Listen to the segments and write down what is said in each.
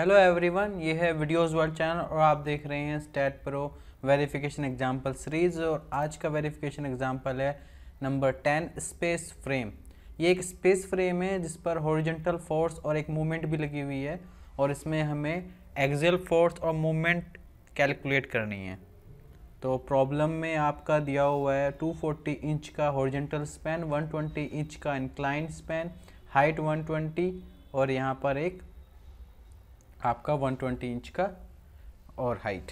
hello everyone ये है videos world channel और आप देख रहे हैं STAAD Pro verification example series और आज का वेरिफिकेशन एग्जांपल है नंबर टेन स्पेस फ्रेम ये एक स्पेस फ्रेम है जिस पर हॉरिजेंटल फोर्स और एक मूवमेंट भी लगी हुई है और इसमें हमें एक्जल फोर्स और मूवमेंट कैलकुलेट करनी है तो प्रॉब्लम में आपका दिया हुआ है 240 इंच का हॉरिजेंटल स्पेन 120 इंच का इंक्लाइन स्पेन हाइट 120 और यहाँ पर एक आपका 120 इंच का और हाइट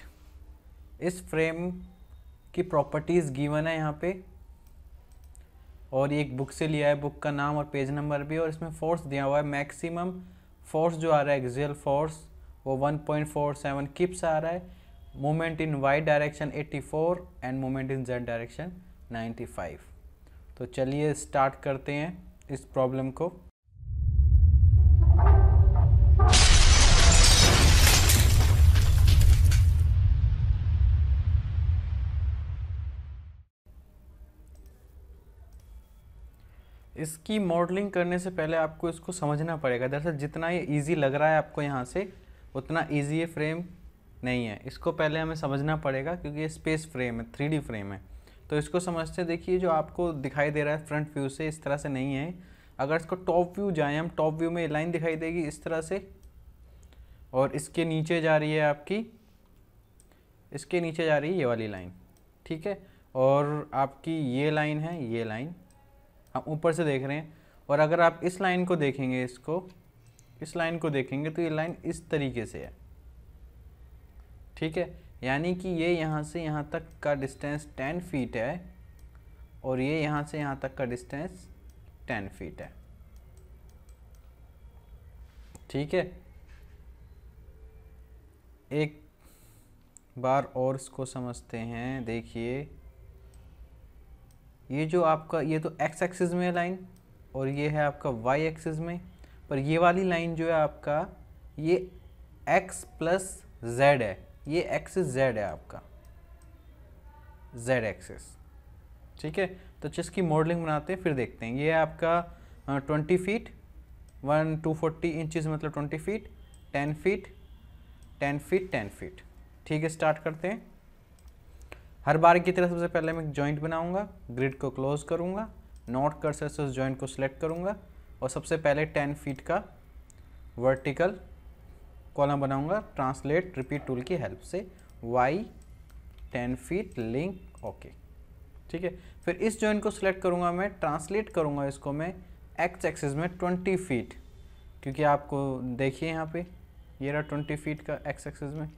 इस फ्रेम की प्रॉपर्टीज़ गिवन है यहाँ पे और एक बुक से लिया है बुक का नाम और पेज नंबर भी और इसमें फोर्स दिया हुआ है मैक्सिमम फोर्स जो आ रहा है एक्जियल फोर्स वो 1.47 किप्स आ रहा है moment in Y direction 84 and moment in Z direction 95 तो चलिए स्टार्ट करते हैं इस प्रॉब्लम को इसकी मॉडलिंग करने से पहले आपको इसको समझना पड़ेगा दरअसल जितना ये ईजी लग रहा है आपको यहाँ से उतना ईजी ये फ्रेम नहीं है इसको पहले हमें समझना पड़ेगा क्योंकि ये स्पेस फ्रेम है थ्री फ्रेम है तो इसको समझते देखिए जो आपको दिखाई दे रहा है फ्रंट व्यू से इस तरह से नहीं है अगर इसको टॉप व्यू जाएँ हम टॉप व्यू में लाइन दिखाई देगी इस तरह से और इसके नीचे जा रही है आपकी इसके नीचे जा रही है ये वाली लाइन ठीक है और आपकी ये लाइन है ये लाइन हम ऊपर से देख रहे हैं और अगर आप इस लाइन को देखेंगे इसको इस लाइन को देखेंगे तो ये लाइन इस तरीके से है ठीक है यानी कि ये यहाँ से यहाँ तक का डिस्टेंस टेन फीट है और ये यहाँ से यहाँ तक का डिस्टेंस टेन फीट है ठीक है एक बार और इसको समझते हैं देखिए ये जो आपका ये तो एक्स एक्सिस में है लाइन और ये है आपका वाई एक्सिस में पर ये वाली लाइन जो है आपका ये एक्स प्लस जेड है ये एक्सिस जेड है आपका जेड एक्सिस ठीक है तो जिसकी मॉडलिंग बनाते हैं फिर देखते हैं ये है आपका twenty feet one two forty inches मतलब twenty feet ten feet ten feet ten feet ठीक है स्टार्ट करते हैं हर बार की तरह सबसे पहले मैं जॉइंट बनाऊंगा ग्रिड को क्लोज करूंगा नॉट कर्सर से उस जॉइंट को सिलेक्ट करूंगा और सबसे पहले टेन फीट का वर्टिकल कॉलम बनाऊंगा ट्रांसलेट रिपीट टूल की हेल्प से Y ten feet link okay ठीक है फिर इस जॉइंट को सिलेक्ट करूंगा मैं ट्रांसलेट करूंगा इसको मैं एक्स एक्सेस में ट्वेंटी फीट क्योंकि आपको देखिए यहाँ पे ये रहा ट्वेंटी फीट का एक्स एक्सेस में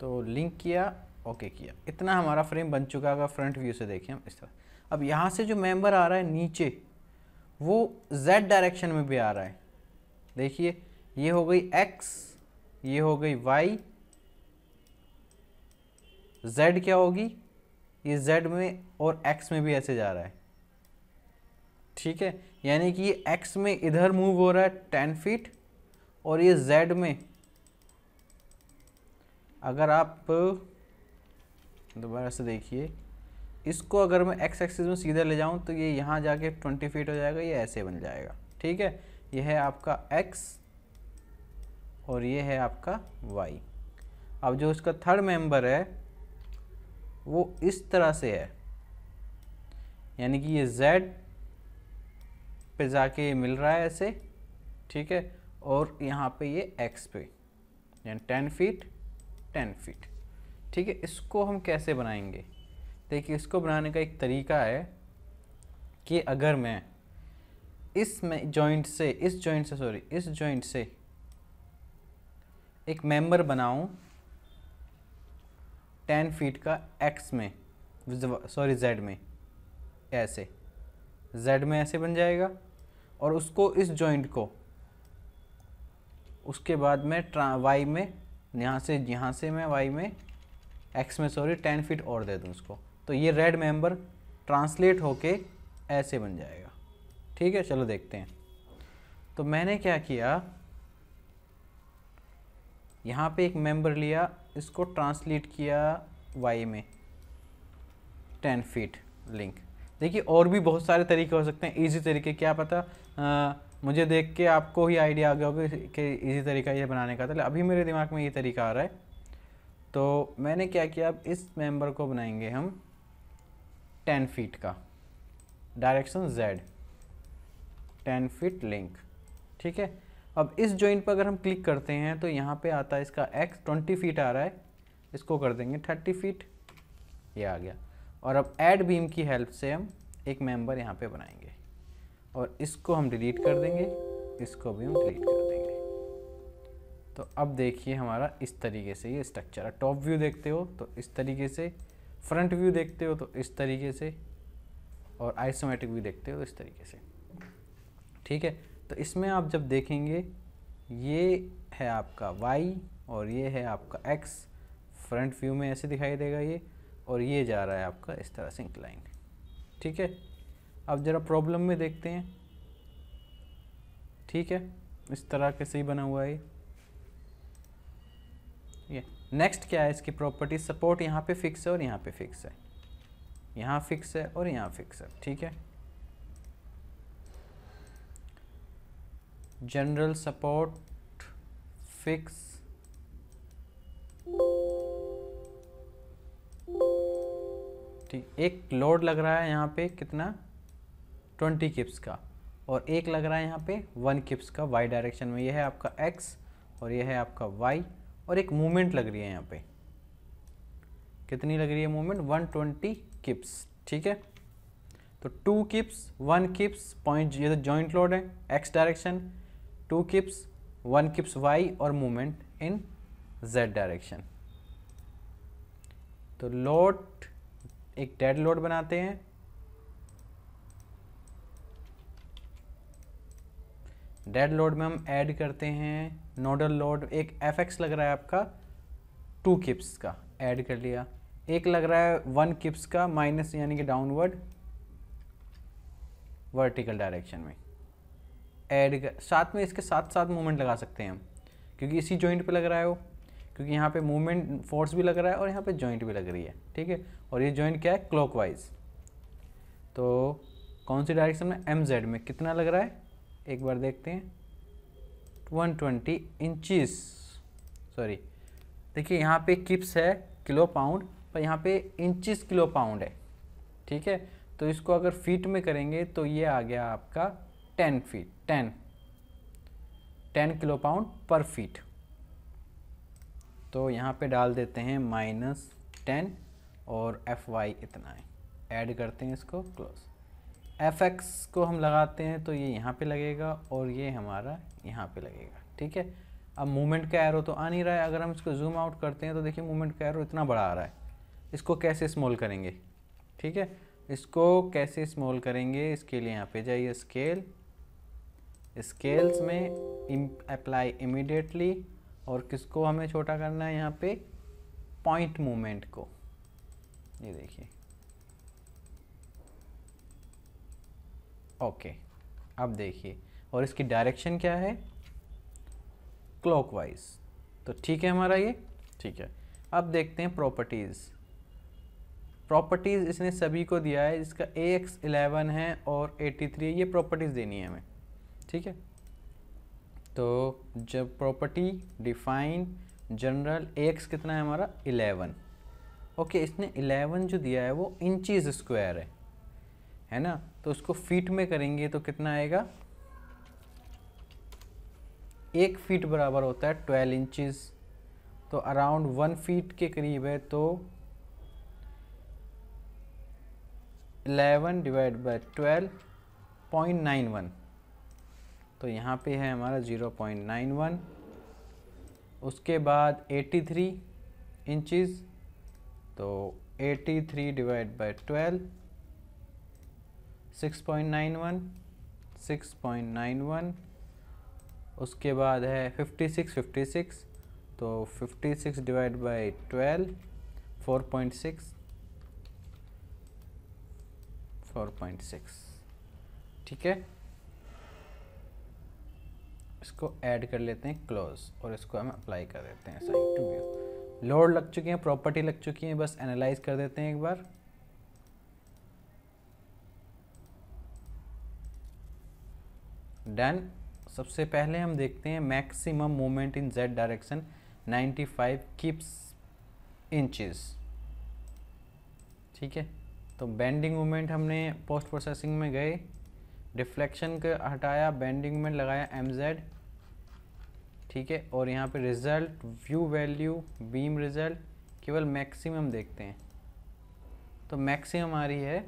तो लिंक किया ओके किया इतना हमारा फ्रेम बन चुका अगर फ्रंट व्यू से देखें हम इस तरह अब यहाँ से जो मेंबर आ रहा है नीचे वो z डायरेक्शन में भी आ रहा है देखिए ये हो गई x ये हो गई y z क्या होगी ये z में और x में भी ऐसे जा रहा है ठीक है यानी कि ये x में इधर मूव हो रहा है टेन फीट और ये z में अगर आप दोबारा से देखिए इसको अगर मैं एक्स एक्सिस में सीधा ले जाऊं तो ये यहाँ जाके ट्वेंटी फीट हो जाएगा ये ऐसे बन जाएगा ठीक है ये है आपका एक्स और ये है आपका वाई अब जो इसका थर्ड मेंबर है वो इस तरह से है यानी कि ये जेड पे जाके ये मिल रहा है ऐसे ठीक है और यहाँ पे ये एक्स पे यानी टेन फीट टेन फीट ठीक है इसको हम कैसे बनाएंगे देखिए इसको बनाने का एक तरीका है कि अगर मैं इस में जॉइंट से इस जॉइंट से सॉरी इस जॉइंट से एक मेंबर बनाऊं टेन फीट का एक्स में सॉरी जेड में ऐसे जेड में ऐसे बन जाएगा और उसको इस जॉइंट को उसके बाद में ट्रा वाई में यहाँ से यहाँ से मैं वाई में एक्स में सॉरी टेन फीट और दे दूँ उसको तो ये रेड मेम्बर ट्रांसलेट होके ऐसे बन जाएगा ठीक है चलो देखते हैं तो मैंने क्या किया यहाँ पे एक मेंबर लिया इसको ट्रांसलेट किया वाई में टेन फीट लिंक देखिए और भी बहुत सारे तरीके हो सकते हैं इजी तरीके क्या पता मुझे देख के आपको ही आइडिया आ गया होगा कि इसी तरीका ये बनाने का था अभी मेरे दिमाग में ये तरीका आ रहा है तो मैंने क्या किया अब इस मेंबर को बनाएंगे हम टेन फीट का direction Z ten feet link ठीक है अब इस जॉइंट पर अगर हम क्लिक करते हैं तो यहाँ पे आता है इसका एक्स ट्वेंटी फीट आ रहा है इसको कर देंगे थर्टी फीट ये आ गया और अब एड बीम की हेल्प से हम एक मेंबर यहाँ पे बनाएंगे और इसको हम डिलीट कर देंगे इसको भी हम डिलीट कर देंगे तो अब देखिए हमारा इस तरीके से ये स्ट्रक्चर है टॉप व्यू देखते हो तो इस तरीके से फ्रंट व्यू देखते हो तो इस तरीके से और आइसोमेटिक व्यू देखते हो तो इस तरीके से ठीक है तो इसमें आप जब देखेंगे ये है आपका वाई और ये है आपका एक्स फ्रंट व्यू में ऐसे दिखाई देगा ये और ये जा रहा है आपका इस तरह से इंक्लाइन ठीक है अब ज़रा प्रॉब्लम में देखते हैं ठीक है इस तरह के सही बना हुआ है ये नेक्स्ट क्या है इसकी प्रॉपर्टी सपोर्ट यहाँ पे फिक्स है और यहाँ पे फिक्स है यहाँ फिक्स है और यहाँ फिक्स है ठीक है जनरल सपोर्ट फिक्स ठीक एक लोड लग रहा है यहाँ पे कितना ट्वेंटी किप्स का और एक लग रहा है यहाँ पे वन किप्स का वाई डायरेक्शन में यह है आपका एक्स और यह है आपका वाई और एक मूवमेंट लग रही है यहाँ पे कितनी लग रही है मूवमेंट ट्वेंटी किप्स ठीक है तो two kips one kips point ये तो जॉइंट लोड है X direction two kips one kips Y और मूवमेंट इन जेड डायरेक्शन तो लोड एक डेड लोड बनाते हैं डेड लोड में हम ऐड करते हैं नोडल लोड एक एफ लग रहा है आपका टू किप्स का ऐड कर लिया एक लग रहा है वन किप्स का माइनस यानी कि डाउनवर्ड वर्टिकल डायरेक्शन में ऐड कर साथ में इसके साथ साथ मूवमेंट लगा सकते हैं हम क्योंकि इसी जॉइंट पे लग रहा है वो क्योंकि यहाँ पे मूवमेंट फोर्स भी लग रहा है और यहाँ पे जॉइंट भी लग रही है ठीक है और ये जॉइंट क्या है क्लॉकवाइज तो कौन सी डायरेक्शन में एम जेड में कितना लग रहा है एक बार देखते हैं 120 ट्वेंटी इंचिस सॉरी देखिए यहाँ पे किप्स है किलो पाउंड पर यहाँ पे इंचिस किलो पाउंड है ठीक है तो इसको अगर फीट में करेंगे तो ये आ गया आपका 10 feet 10 10 kilo pound per feet तो यहाँ पे डाल देते हैं माइनस टेन और एफ वाई इतना है ऐड करते हैं इसको क्लोज एफ एक्स को हम लगाते हैं तो ये यहाँ पे लगेगा और ये हमारा यहाँ पे लगेगा ठीक है अब मूवमेंट का एरो तो आ नहीं रहा है अगर हम इसको जूम आउट करते हैं तो देखिए मूवमेंट का एरो इतना बड़ा आ रहा है इसको कैसे स्मॉल करेंगे ठीक है इसको कैसे स्मॉल करेंगे इसके लिए यहाँ पे जाइए स्केल स्केल्स में अप्लाई इमिडिएटली और किसको हमें छोटा करना है यहाँ पे पॉइंट मूवमेंट को ये देखिए ओके अब देखिए और इसकी डायरेक्शन क्या है क्लॉकवाइज तो ठीक है हमारा ये ठीक है अब देखते हैं प्रॉपर्टीज़ प्रॉपर्टीज़ इसने सभी को दिया है इसका ए एक्स एलेवन है और एटी थ्री ये प्रॉपर्टीज़ देनी है हमें ठीक है तो जब property define general A X कितना है हमारा इलेवन ओके इसने इलेवन जो दिया है वो इंचीज़ स्क्वायर है है ना तो उसको फीट में करेंगे तो कितना आएगा एक फीट बराबर होता है ट्वेल्व इंचज़ तो अराउंड वन फीट के करीब है तो eleven divide by twelve point nine one तो यहाँ पे है हमारा ज़ीरो पॉइंट नाइन वन उसके बाद एटी थ्री इंचज़ तो eighty three divide by twelve 6.91 6.91 उसके बाद है 56 56 तो 56 divide six four point six ठीक है इसको ऐड कर लेते हैं क्लोज और इसको हम अप्लाई कर देते हैं साइड टू व्यू लोड लग चुकी हैं प्रॉपर्टी लग चुकी हैं बस एनालाइज कर देते हैं एक बार डन सबसे पहले हम देखते हैं maximum moment in Z direction 95 five kips inches ठीक है तो बेंडिंग मोमेंट हमने पोस्ट प्रोसेसिंग में गए डिफ्लेक्शन का हटाया बेंडिंग में लगाया एम जेड ठीक है और यहाँ पे result view value beam result केवल मैक्सिमम देखते हैं तो मैक्सिमम आ रही है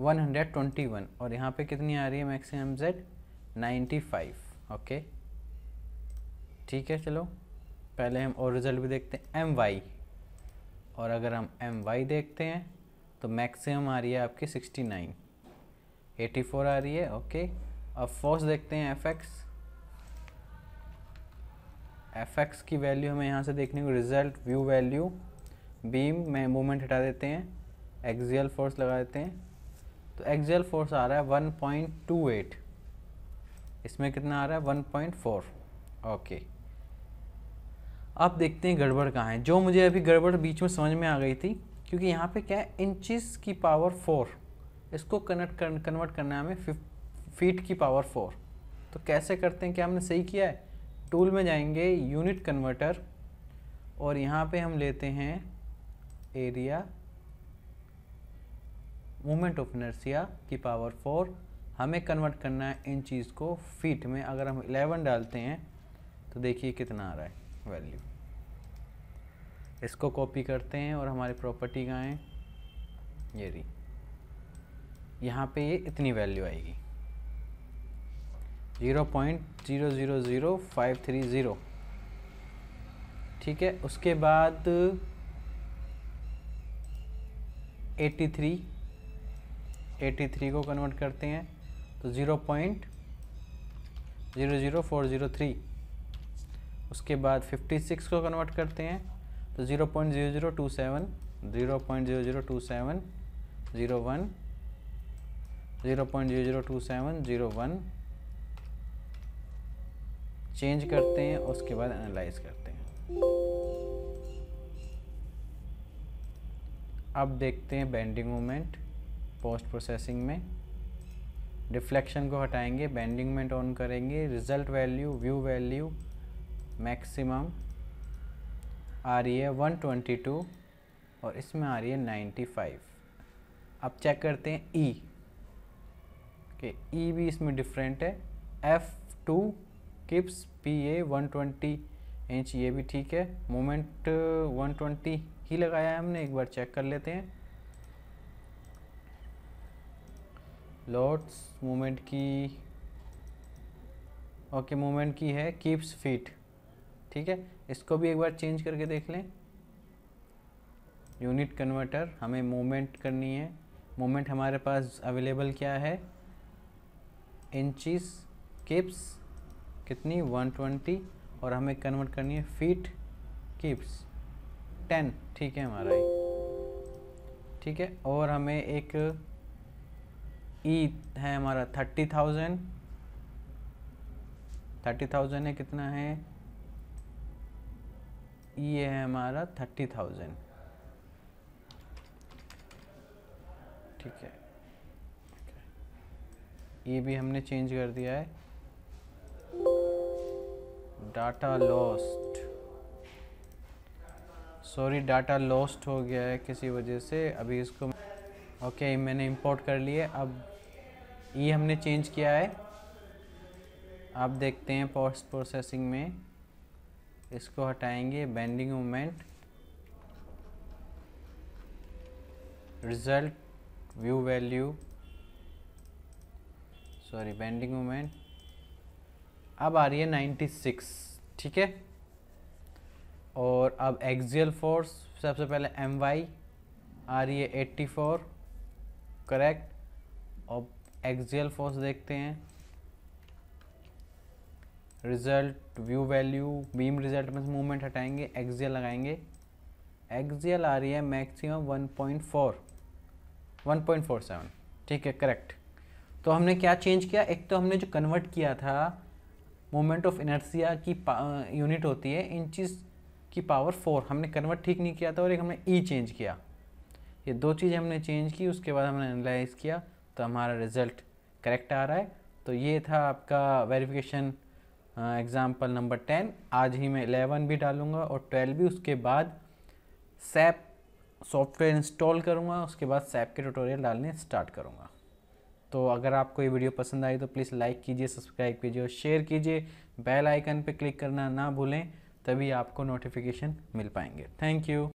121 और यहाँ पे कितनी आ रही है मैक्सिमम जेड 95 ओके ठीक है चलो पहले हम और रिजल्ट भी देखते हैं एम वाई और अगर हम एम वाई देखते हैं तो मैक्सिमम आ रही है आपकी 69 84 आ रही है ओके अब फोर्स देखते हैं एफ एक्स एफ एक्स की वैल्यू हमें यहाँ से देखने को रिजल्ट व्यू वैल्यू बीम में मूवमेंट हटा देते हैं एक्जियल फोर्स लगा देते हैं तो एक्जल फोर्स आ रहा है 1.28 इसमें कितना आ रहा है 1.4 ओके अब देखते हैं गड़बड़ कहाँ है जो मुझे अभी गड़बड़ बीच में समझ में आ गई थी क्योंकि यहाँ पे क्या है इंचिस की पावर फोर इसको कन्वर्ट कर, कन्वर्ट करना है हमें फीट की पावर फोर तो कैसे करते हैं क्या हमने सही किया है टूल में जाएंगे यूनिट कन्वर्टर और यहाँ पे हम लेते हैं एरिया मोमेंट ऑफ इनर्सिया की पावर फोर हमें कन्वर्ट करना है इन चीज़ को फीट में अगर हम इलेवन डालते हैं तो देखिए कितना आ रहा है वैल्यू इसको कॉपी करते हैं और हमारी प्रॉपर्टी का ये रही यहाँ पे ये इतनी वैल्यू आएगी zero point zero zero zero five three zero ठीक है उसके बाद एट्टी थ्री 83 को कन्वर्ट करते हैं तो zero point zero zero four zero three उसके बाद 56 को कन्वर्ट करते हैं तो zero point zero zero two seven zero point zero zero two seven zero one zero point zero zero two seven zero one change करते हैं उसके बाद एनालाइज करते हैं अब देखते हैं बेंडिंग मोमेंट पोस्ट प्रोसेसिंग में रिफ्लेक्शन को हटाएंगे बेंडिंग में टोन करेंगे result value view value maximum आ रही है 122 और इसमें आ रही है 95 अब चेक करते हैं ई के ई भी इसमें डिफरेंट है F two kips P A one twenty inch ये भी ठीक है मोमेंट 120 uh, ही लगाया है हमने एक बार चेक कर लेते हैं लॉट्स मोमेंट की ओके मोमेंट की है कीप्स फीट ठीक है इसको भी एक बार चेंज करके देख लें यूनिट कन्वर्टर हमें मोमेंट करनी है मोमेंट हमारे पास अवेलेबल क्या है इंचिस किप्स कितनी 120 और हमें कन्वर्ट करनी है फीट किप्स 10 ठीक है हमारा ठीक है और हमें एक ई e है हमारा थर्टी थाउजेंड थर्टी थाउजेंड है कितना है ये e है हमारा थर्टी थाउजेंड ठीक है ये e भी हमने चेंज कर दिया है data lost sorry data lost हो गया है किसी वजह से अभी इसको ओके okay, मैंने इंपोर्ट कर लिए अब ये हमने चेंज किया है आप देखते हैं पोस्ट प्रोसेसिंग में इसको हटाएंगे bending moment result view value sorry bending moment अब आ रही है 96 ठीक है और अब एक्जियल फोर्स सबसे पहले एम वाई आ रही है 84 करेक्ट अब एक्सियल फोर्स देखते हैं result view value beam result में से मूवमेंट हटाएंगे एक्सियल लगाएंगे एक्सियल आ रही है मैक्सिमम 1.4 1.47 ठीक है करेक्ट तो हमने क्या चेंज किया एक तो हमने जो कन्वर्ट किया था मोमेंट ऑफ इनर्सिया की यूनिट होती है इंचिस की पावर फोर हमने कन्वर्ट ठीक नहीं किया था और एक हमने ई e चेंज किया ये दो चीज़ हमने चेंज की उसके बाद हमने एनालाइज किया तो हमारा रिज़ल्ट करेक्ट आ रहा है तो ये था आपका वेरिफिकेशन एग्ज़ाम्पल नंबर टेन आज ही मैं एलेवन भी डालूँगा और ट्वेल्व भी उसके बाद सैप सॉफ्टवेयर इंस्टॉल करूँगा उसके बाद सैप के ट्यूटोरियल डालने स्टार्ट करूँगा तो अगर आपको ये वीडियो पसंद आई तो प्लीज़ लाइक कीजिए सब्सक्राइब कीजिए और शेयर कीजिए बेल आइकन पे क्लिक करना ना भूलें तभी आपको नोटिफिकेशन मिल पाएंगे थैंक यू